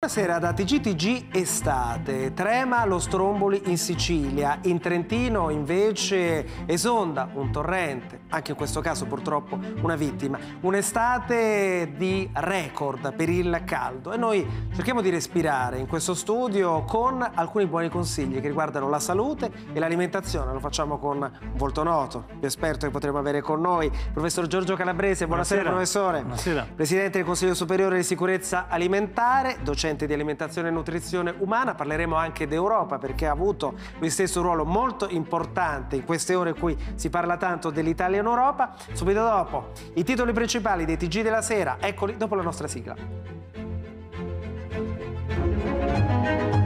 Buonasera da TGTG Estate, trema lo stromboli in Sicilia, in Trentino invece esonda un torrente, anche in questo caso purtroppo una vittima, un'estate di record per il caldo e noi cerchiamo di respirare in questo studio con alcuni buoni consigli che riguardano la salute e l'alimentazione, lo facciamo con volto noto, più esperto che potremo avere con noi, professor Giorgio Calabrese, buonasera, buonasera. professore, buonasera. Presidente del Consiglio Superiore di Sicurezza Alimentare, docente recente di alimentazione e nutrizione umana, parleremo anche d'Europa perché ha avuto lui stesso un ruolo molto importante in queste ore in cui si parla tanto dell'Italia in Europa. Subito dopo i titoli principali dei TG della sera, eccoli dopo la nostra sigla.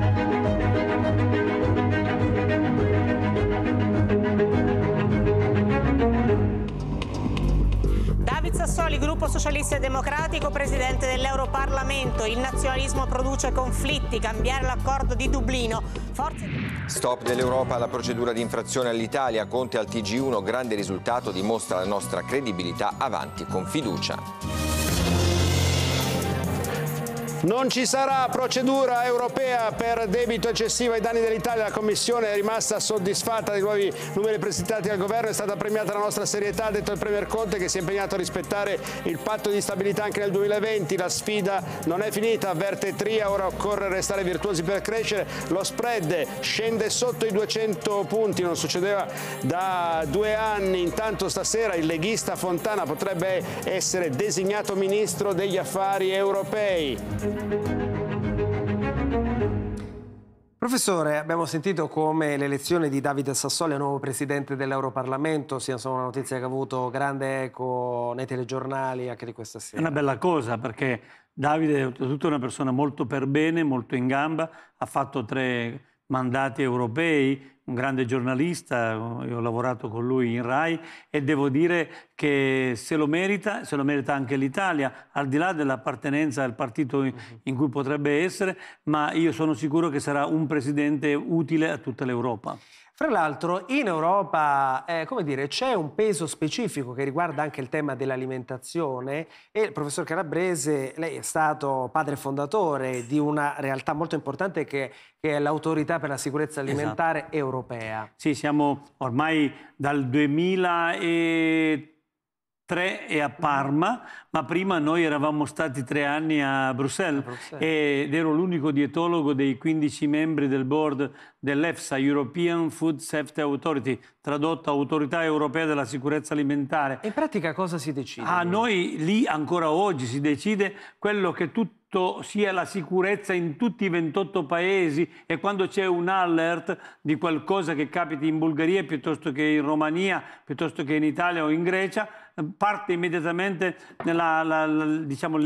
Calderoli, gruppo socialista e democratico, presidente dell'Europarlamento. Il nazionalismo produce conflitti, cambiare l'accordo di Dublino. Forze... Stop dell'Europa alla procedura di infrazione all'Italia. Conte al TG1, grande risultato, dimostra la nostra credibilità avanti con fiducia. Non ci sarà procedura europea per debito eccessivo ai danni dell'Italia. La Commissione è rimasta soddisfatta dei nuovi numeri presentati dal Governo. È stata premiata la nostra serietà, ha detto il Premier Conte che si è impegnato a rispettare il patto di stabilità anche nel 2020. La sfida non è finita, avverte Tria. Ora occorre restare virtuosi per crescere. Lo spread scende sotto i 200 punti, non succedeva da due anni. Intanto stasera il leghista Fontana potrebbe essere designato ministro degli affari europei. Professore, abbiamo sentito come l'elezione di Davide Sassoli, nuovo presidente dell'Europarlamento, sia una notizia che ha avuto grande eco nei telegiornali anche di questa sera. È una bella cosa perché Davide è oltretutto una persona molto per bene, molto in gamba, ha fatto tre mandati europei, un grande giornalista, io ho lavorato con lui in RAI e devo dire che se lo merita, se lo merita anche l'Italia, al di là dell'appartenenza al partito in mhm. cui potrebbe essere, ma io sono sicuro che sarà un presidente utile a tutta l'Europa. Fra l'altro in Europa eh, c'è un peso specifico che riguarda anche il tema dell'alimentazione e il professor Calabrese, lei è stato padre fondatore di una realtà molto importante che, che è l'autorità per la sicurezza esatto. alimentare esatto. europea. Sì, siamo ormai dal 2003 tre e a Parma, ma prima noi eravamo stati tre anni a Bruxelles, a Bruxelles. ed ero l'unico dietologo dei 15 membri del board dell'EFSA, European Food Safety Authority, tradotto Autorità Europea della Sicurezza Alimentare. In pratica cosa si decide? A ah, noi lì ancora oggi si decide quello che tutti sia la sicurezza in tutti i 28 paesi e quando c'è un alert di qualcosa che capiti in Bulgaria piuttosto che in Romania, piuttosto che in Italia o in Grecia, parte immediatamente la, la, la, diciamo,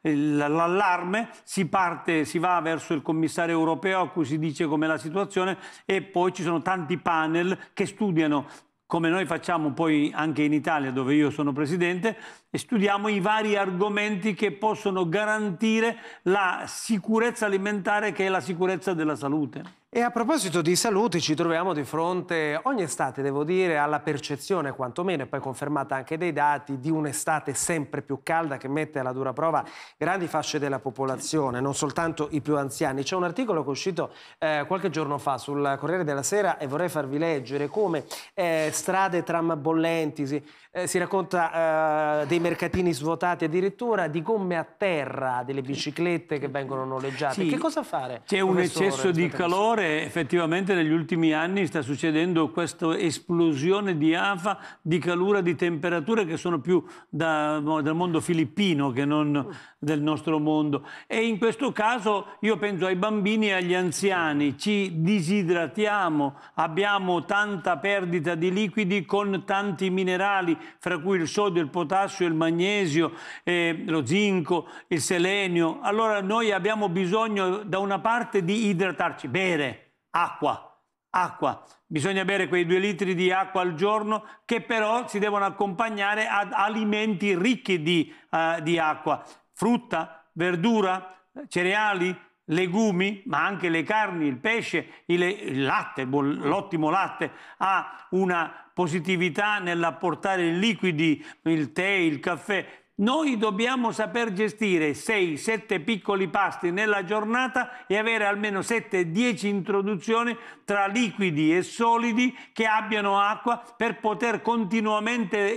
l'allarme, si parte, si va verso il commissario europeo a cui si dice com'è la situazione e poi ci sono tanti panel che studiano come noi facciamo poi anche in Italia, dove io sono presidente, e studiamo i vari argomenti che possono garantire la sicurezza alimentare, che è la sicurezza della salute. E a proposito di salute ci troviamo di fronte ogni estate, devo dire, alla percezione quantomeno, e poi confermata anche dai dati, di un'estate sempre più calda che mette alla dura prova grandi fasce della popolazione, non soltanto i più anziani. C'è un articolo che è uscito eh, qualche giorno fa sul Corriere della Sera e vorrei farvi leggere come eh, strade, tram bollenti, si, eh, si racconta eh, dei mercatini svuotati addirittura, di gomme a terra, delle biciclette che vengono noleggiate. Sì, che cosa fare? C'è un eccesso di calore come effettivamente negli ultimi anni sta succedendo questa esplosione di afa, di calura, di temperature che sono più da, del mondo filippino che non del nostro mondo. E in questo caso io penso ai bambini e agli anziani, ci disidratiamo, abbiamo tanta perdita di liquidi con tanti minerali, fra cui il sodio, il potassio, il magnesio, eh, lo zinco, il selenio. Allora noi abbiamo bisogno da una parte di idratarci, bere, acqua. Acqua, bisogna bere quei due litri di acqua al giorno che però si devono accompagnare ad alimenti ricchi di, uh, di acqua, frutta, verdura, cereali, legumi, ma anche le carni, il pesce, il latte, l'ottimo latte ha una positività nell'apportare liquidi, il tè, il caffè, noi dobbiamo saper gestire 6-7 piccoli pasti nella giornata e avere almeno 7-10 introduzioni tra liquidi e solidi che abbiano acqua per poter continuamente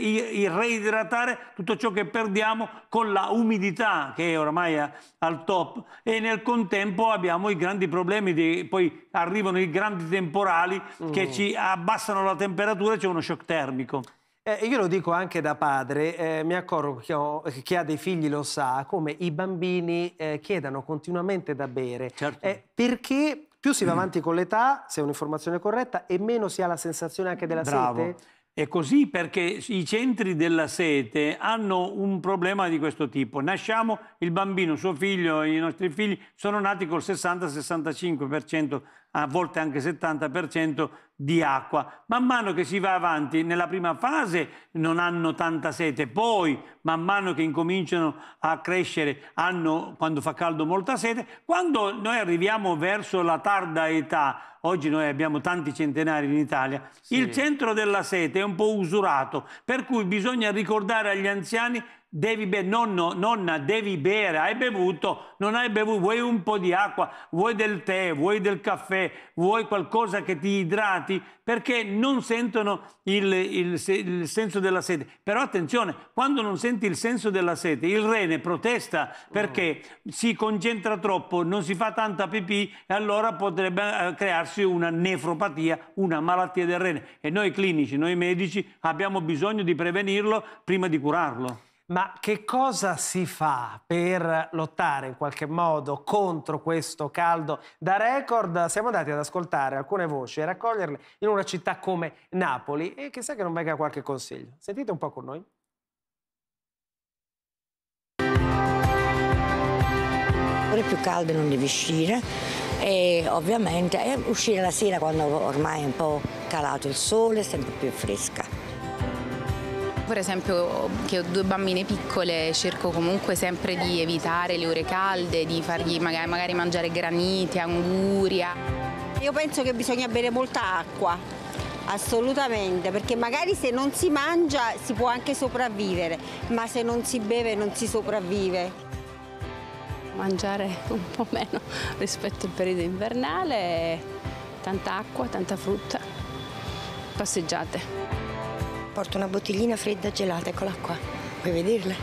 reidratare tutto ciò che perdiamo con la umidità che è ormai al top e nel contempo abbiamo i grandi problemi di, poi arrivano i grandi temporali mm. che ci abbassano la temperatura e c'è uno shock termico. Eh, io lo dico anche da padre, eh, mi accorgo che ho, chi ha dei figli lo sa, come i bambini eh, chiedano continuamente da bere. Certo. Eh, perché più si va avanti con l'età, se è un'informazione corretta, e meno si ha la sensazione anche della Bravo. sete? È così perché i centri della sete hanno un problema di questo tipo. Nasciamo, il bambino, suo figlio, i nostri figli sono nati col 60-65% a volte anche 70% di acqua. Man mano che si va avanti nella prima fase non hanno tanta sete, poi man mano che incominciano a crescere hanno, quando fa caldo, molta sete. Quando noi arriviamo verso la tarda età, oggi noi abbiamo tanti centenari in Italia, sì. il centro della sete è un po' usurato, per cui bisogna ricordare agli anziani devi bere, nonno, nonna, devi bere, hai bevuto, non hai bevuto, vuoi un po' di acqua, vuoi del tè, vuoi del caffè, vuoi qualcosa che ti idrati, perché non sentono il, il, il senso della sete. Però attenzione, quando non senti il senso della sete, il rene protesta perché mm. si concentra troppo, non si fa tanta pipì e allora potrebbe eh, crearsi una nefropatia, una malattia del rene. E noi clinici, noi medici abbiamo bisogno di prevenirlo prima di curarlo. Ma che cosa si fa per lottare in qualche modo contro questo caldo da record? Siamo andati ad ascoltare alcune voci e raccoglierle in una città come Napoli e chissà che non venga qualche consiglio. Sentite un po' con noi. Ore più calde non devi uscire e ovviamente eh, uscire la sera quando ormai è un po' calato il sole, sempre più fresca per esempio che ho due bambine piccole cerco comunque sempre di evitare le ore calde, di fargli magari, magari mangiare granite, anguria. Io penso che bisogna bere molta acqua, Assolutamente, perché magari se non si mangia si può anche sopravvivere, ma se non si beve non si sopravvive. Mangiare un po' meno rispetto al periodo invernale, tanta acqua, tanta frutta, passeggiate porto una bottiglina fredda gelata, eccola qua, puoi vederla?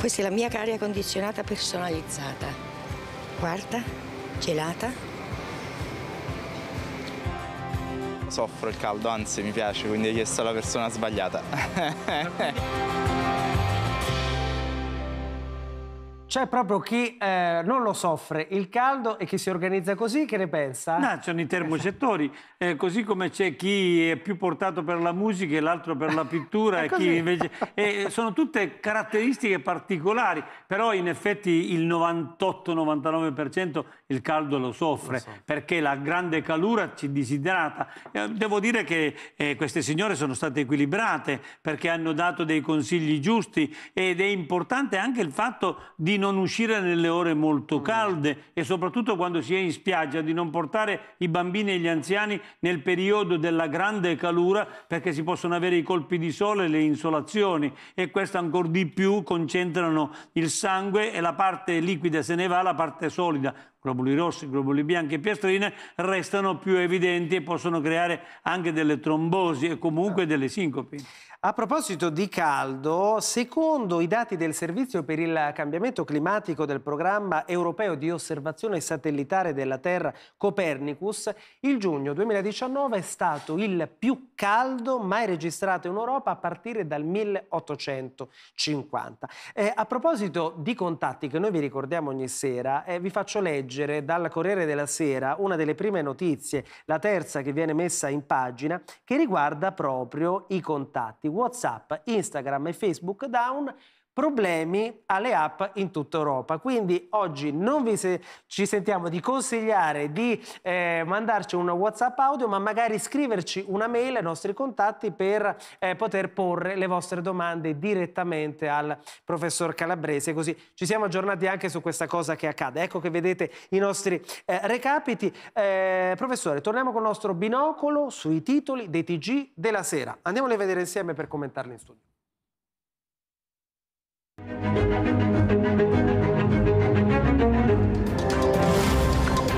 Questa è la mia aria condizionata personalizzata. Guarda, gelata. Soffro il caldo, anzi mi piace, quindi hai chiesto alla persona sbagliata. C'è proprio chi eh, non lo soffre, il caldo, e chi si organizza così, che ne pensa? No, sono i termocettori, eh, così come c'è chi è più portato per la musica e l'altro per la pittura. e chi invece... Eh, sono tutte caratteristiche particolari, però in effetti il 98-99% il caldo lo soffre, lo so. perché la grande calura ci disidrata. Eh, devo dire che eh, queste signore sono state equilibrate, perché hanno dato dei consigli giusti ed è importante anche il fatto di non uscire nelle ore molto mm. calde e soprattutto quando si è in spiaggia, di non portare i bambini e gli anziani nel periodo della grande calura perché si possono avere i colpi di sole, le insolazioni e questo ancora di più concentrano il sangue e la parte liquida se ne va, la parte solida globuli rossi, globuli bianchi e piastrine restano più evidenti e possono creare anche delle trombosi e comunque certo. delle sincopi. A proposito di caldo, secondo i dati del Servizio per il cambiamento climatico del programma europeo di osservazione satellitare della Terra Copernicus, il giugno 2019 è stato il più caldo mai registrato in Europa a partire dal 1850. Eh, a proposito di contatti che noi vi ricordiamo ogni sera, eh, vi faccio leggere dal Corriere della Sera una delle prime notizie, la terza che viene messa in pagina, che riguarda proprio i contatti WhatsApp, Instagram e Facebook down, problemi alle app in tutta Europa. Quindi oggi non vi se ci sentiamo di consigliare di eh, mandarci un WhatsApp audio, ma magari scriverci una mail ai nostri contatti per eh, poter porre le vostre domande direttamente al professor Calabrese, così ci siamo aggiornati anche su questa cosa che accade. Ecco che vedete i nostri eh, recapiti. Eh, professore, torniamo con il nostro binocolo sui titoli dei TG della sera. Andiamoli a vedere insieme per commentarli in studio.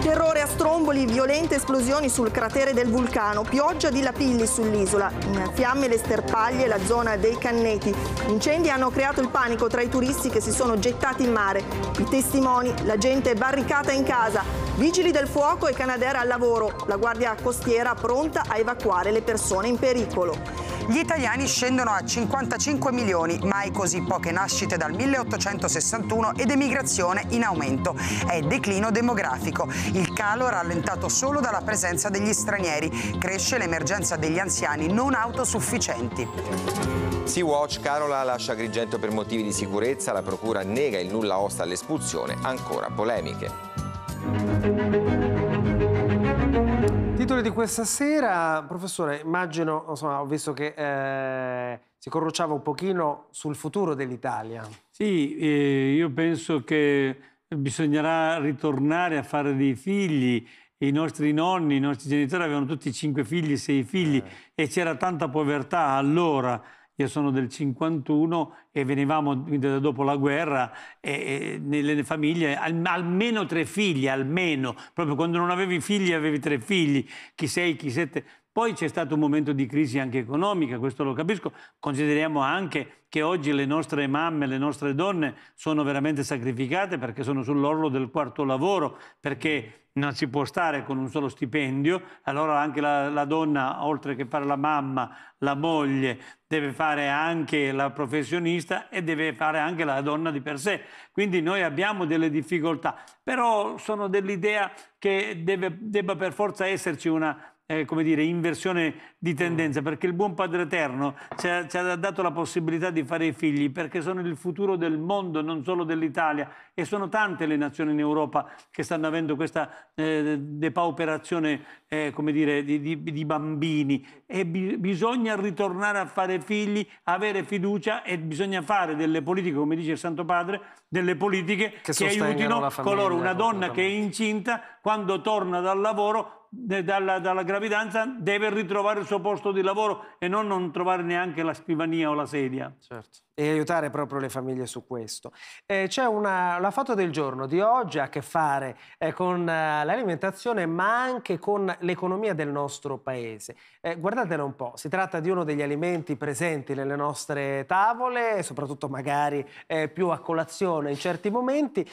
Terrore a stromboli, violente esplosioni sul cratere del vulcano, pioggia di lapilli sull'isola, fiamme le sterpaglie la zona dei Canneti. Gli Incendi hanno creato il panico tra i turisti che si sono gettati in mare. I testimoni, la gente barricata in casa, Vigili del fuoco e Canadair al lavoro, la Guardia Costiera pronta a evacuare le persone in pericolo. Gli italiani scendono a 55 milioni, mai così poche nascite dal 1861 ed emigrazione in aumento. È declino demografico. Il calo rallentato solo dalla presenza degli stranieri. Cresce l'emergenza degli anziani non autosufficienti. Sea-Watch Carola lascia Agrigento per motivi di sicurezza, la procura nega il nulla osta all'espulsione, ancora polemiche. Titoli di questa sera, professore, immagino, insomma, ho visto che eh, si corrucciava un pochino sul futuro dell'Italia. Sì, eh, io penso che bisognerà ritornare a fare dei figli. I nostri nonni, i nostri genitori avevano tutti cinque figli, sei figli eh. e c'era tanta povertà allora io sono del 51 e venivamo da dopo la guerra e, e nelle famiglie al, almeno tre figli, almeno, proprio quando non avevi figli avevi tre figli, chi sei, chi siete, poi c'è stato un momento di crisi anche economica, questo lo capisco. Consideriamo anche che oggi le nostre mamme, le nostre donne sono veramente sacrificate perché sono sull'orlo del quarto lavoro, perché non si può stare con un solo stipendio. Allora anche la, la donna, oltre che fare la mamma, la moglie, deve fare anche la professionista e deve fare anche la donna di per sé. Quindi noi abbiamo delle difficoltà, però sono dell'idea che deve, debba per forza esserci una eh, come dire, inversione di mm. tendenza, perché il buon Padre Eterno ci ha, ci ha, dato la possibilità di fare i figli, perché sono il futuro del mondo, non solo dell'Italia, e sono tante le nazioni in Europa che stanno avendo questa eh, depauperazione eh, come dire, di, di, di bambini e bi bisogna ritornare a fare figli, avere fiducia e bisogna fare delle politiche, come dice il Santo Padre, delle politiche che, che aiutino coloro, una donna che è incinta quando torna dal lavoro, eh, dalla, dalla gravidanza, deve ritrovare il suo posto di lavoro e non, non trovare neanche la scrivania o la sedia. Certo e aiutare proprio le famiglie su questo. Eh, c'è una, la foto del giorno di oggi ha a che fare eh, con uh, l'alimentazione ma anche con l'economia del nostro paese. Eh, guardatela un po', si tratta di uno degli alimenti presenti nelle nostre tavole, soprattutto magari eh, più a colazione in certi momenti,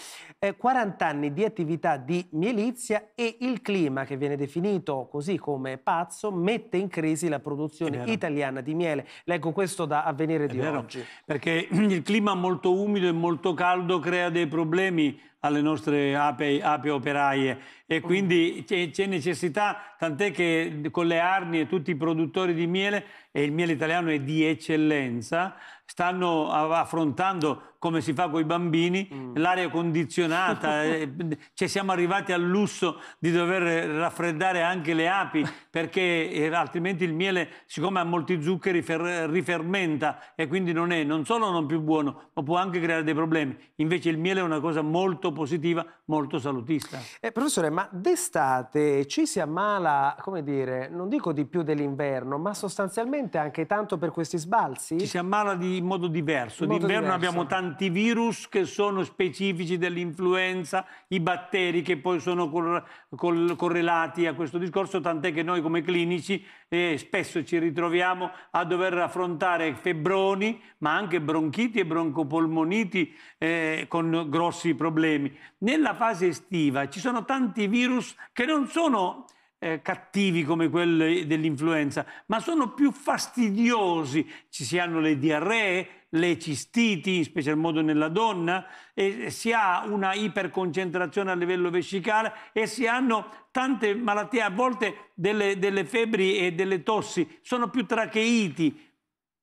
40 eh, anni di attività di mielizia e il clima che viene definito così come pazzo mette in crisi la produzione italiana di miele. Leggo questo da avvenire di oggi perché il clima molto umido e molto caldo crea dei problemi alle nostre ape, ape operaie e mm. quindi c'è necessità, tant'è che con le Arnie tutti i produttori di miele, e il miele italiano è di eccellenza, stanno affrontando come si fa con i bambini, mm. l'aria condizionata, eh, cioè siamo arrivati al lusso di dover raffreddare anche le api perché eh, altrimenti il miele, siccome ha molti zuccheri, fer- rifermenta e quindi non è non solo non più buono, ma può anche creare dei problemi. Invece il miele è una cosa molto positiva, molto salutista. Eh, professore, ma d'estate ci si ammala, come dire, non dico di più dell'inverno, ma sostanzialmente anche tanto per questi sbalzi? Ci si ammala di modo diverso. In modo D'inverno diverso. abbiamo tanti antivirus che sono specifici dell'influenza, i batteri che poi sono cor cor correlati a questo discorso, tant'è che noi come clinici eh, spesso ci ritroviamo a dover affrontare febbroni, ma anche bronchiti e broncopolmoniti eh, con grossi problemi. Nella fase estiva ci sono tanti virus che non sono eh, cattivi come quelli dell'influenza, ma sono più fastidiosi. Ci si hanno le diarree, le cistiti, in special modo nella donna, e si ha una iperconcentrazione a livello vescicale e si hanno tante malattie, a volte delle, delle febbri e delle tossi. Sono più tracheiti,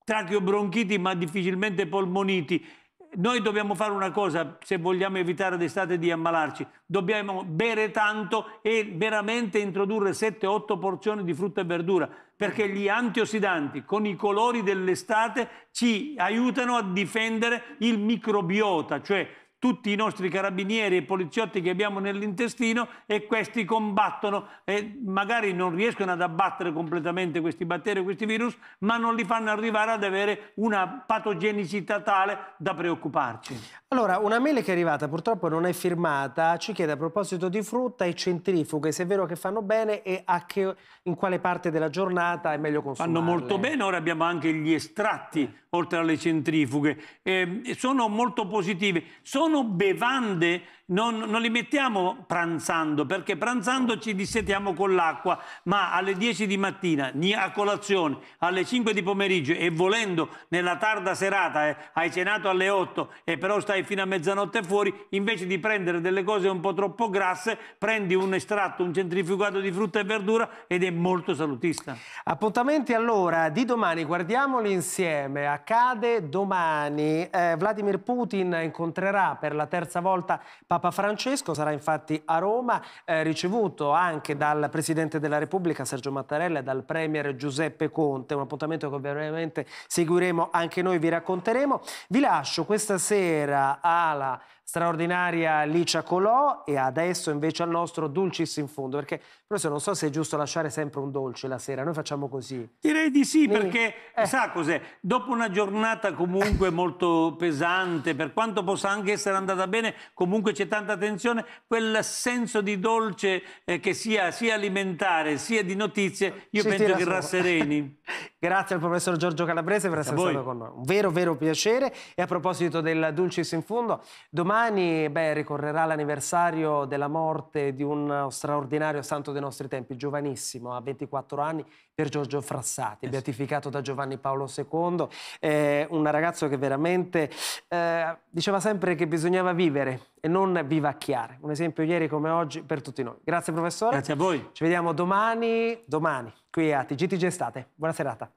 tracheobronchiti, ma difficilmente polmoniti noi dobbiamo fare una cosa se vogliamo evitare d'estate di ammalarci. Dobbiamo bere tanto e veramente introdurre 7-8 porzioni di frutta e verdura perché gli antiossidanti con i colori dell'estate ci aiutano a difendere il microbiota, cioè tutti i nostri carabinieri e poliziotti che abbiamo nell'intestino e questi combattono e magari non riescono ad abbattere completamente questi batteri, e questi virus, ma non li fanno arrivare ad avere una patogenicità tale da preoccuparci. Allora, una mail che è arrivata purtroppo non è firmata, ci chiede a proposito di frutta e centrifughe, se è vero che fanno bene e che, in quale parte della giornata è meglio consumarle. Fanno molto bene, ora abbiamo anche gli estratti, oltre alle centrifughe, eh, sono molto positivi. Sono sono bevande non, non, li mettiamo pranzando, perché pranzando ci dissetiamo con l'acqua, ma alle 10 di mattina, a colazione, alle 5 di pomeriggio e volendo nella tarda serata, eh, hai cenato alle 8 e però stai fino a mezzanotte fuori, invece di prendere delle cose un po' troppo grasse, prendi un estratto, un centrifugato di frutta e verdura ed è molto salutista. Appuntamenti allora di domani, guardiamoli insieme. Accade domani, eh, Vladimir Putin incontrerà per la terza volta Papa Papa Francesco sarà infatti a Roma, eh, ricevuto anche dal Presidente della Repubblica Sergio Mattarella e dal Premier Giuseppe Conte, un appuntamento che ovviamente seguiremo anche noi, vi racconteremo. Vi lascio questa sera alla straordinaria Licia Colò e adesso invece al nostro Dulcis in fondo, perché professore non so se è giusto lasciare sempre un dolce la sera, noi facciamo così. Direi di sì, Nini. perché eh. sa cos'è, dopo una giornata comunque molto pesante, per quanto possa anche essere andata bene, comunque c'è tanta tensione, quel senso di dolce eh, che sia, sia alimentare sia di notizie, io Ci penso che sopra. rassereni. Grazie al professor Giorgio Calabrese per essere stato con noi, un vero vero piacere e a proposito del Dulcis in fondo, domani domani beh, ricorrerà l'anniversario della morte di un straordinario santo dei nostri tempi, giovanissimo, a 24 anni, per Giorgio Frassati, eh beatificato da Giovanni Paolo II, eh, un ragazzo che veramente eh, diceva sempre che bisognava vivere e non vivacchiare. Un esempio ieri come oggi per tutti noi. Grazie professore. Grazie a voi. Ci vediamo domani, domani qui a TGTG Estate. Buona serata.